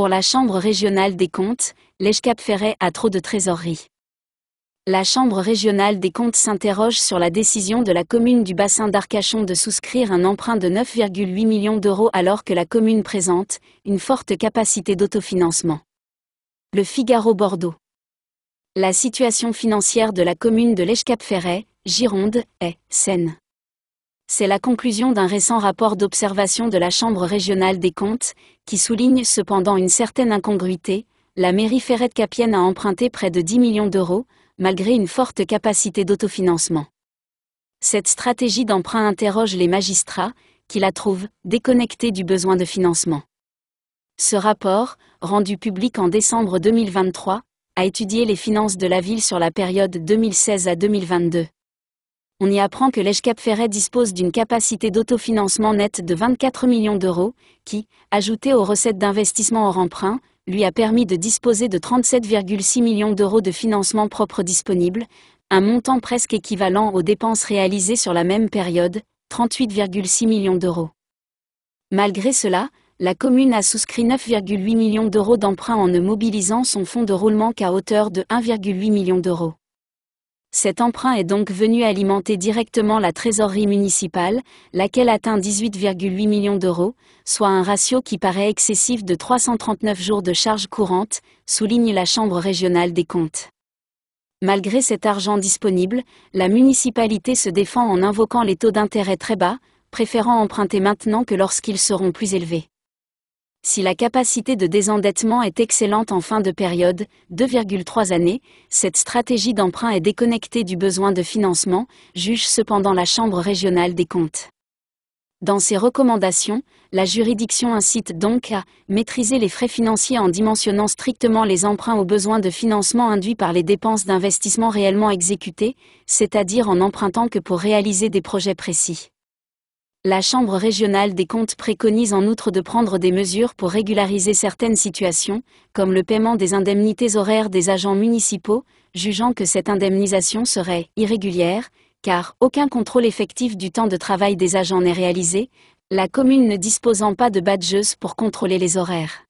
Pour la Chambre régionale des comptes, l'Eschcap Ferret a trop de trésorerie. La Chambre régionale des comptes s'interroge sur la décision de la commune du bassin d'Arcachon de souscrire un emprunt de 9,8 millions d'euros alors que la commune présente une forte capacité d'autofinancement. Le Figaro Bordeaux. La situation financière de la commune de l'Eschcap-Ferret, Gironde, est saine. C'est la conclusion d'un récent rapport d'observation de la Chambre régionale des comptes, qui souligne cependant une certaine incongruité, la mairie ferret-capienne a emprunté près de 10 millions d'euros, malgré une forte capacité d'autofinancement. Cette stratégie d'emprunt interroge les magistrats, qui la trouvent déconnectée du besoin de financement. Ce rapport, rendu public en décembre 2023, a étudié les finances de la ville sur la période 2016 à 2022 on y apprend que l'Èche Ferret dispose d'une capacité d'autofinancement net de 24 millions d'euros, qui, ajoutée aux recettes d'investissement hors emprunt, lui a permis de disposer de 37,6 millions d'euros de financement propre disponible, un montant presque équivalent aux dépenses réalisées sur la même période, 38,6 millions d'euros. Malgré cela, la commune a souscrit 9,8 millions d'euros d'emprunt en ne mobilisant son fonds de roulement qu'à hauteur de 1,8 million d'euros. Cet emprunt est donc venu alimenter directement la trésorerie municipale, laquelle atteint 18,8 millions d'euros, soit un ratio qui paraît excessif de 339 jours de charges courantes, souligne la Chambre régionale des comptes. Malgré cet argent disponible, la municipalité se défend en invoquant les taux d'intérêt très bas, préférant emprunter maintenant que lorsqu'ils seront plus élevés. Si la capacité de désendettement est excellente en fin de période, 2,3 années, cette stratégie d'emprunt est déconnectée du besoin de financement, juge cependant la Chambre régionale des comptes. Dans ses recommandations, la juridiction incite donc à maîtriser les frais financiers en dimensionnant strictement les emprunts aux besoins de financement induits par les dépenses d'investissement réellement exécutées, c'est-à-dire en empruntant que pour réaliser des projets précis la Chambre régionale des comptes préconise en outre de prendre des mesures pour régulariser certaines situations, comme le paiement des indemnités horaires des agents municipaux, jugeant que cette indemnisation serait irrégulière, car aucun contrôle effectif du temps de travail des agents n'est réalisé, la commune ne disposant pas de badgeuse pour contrôler les horaires.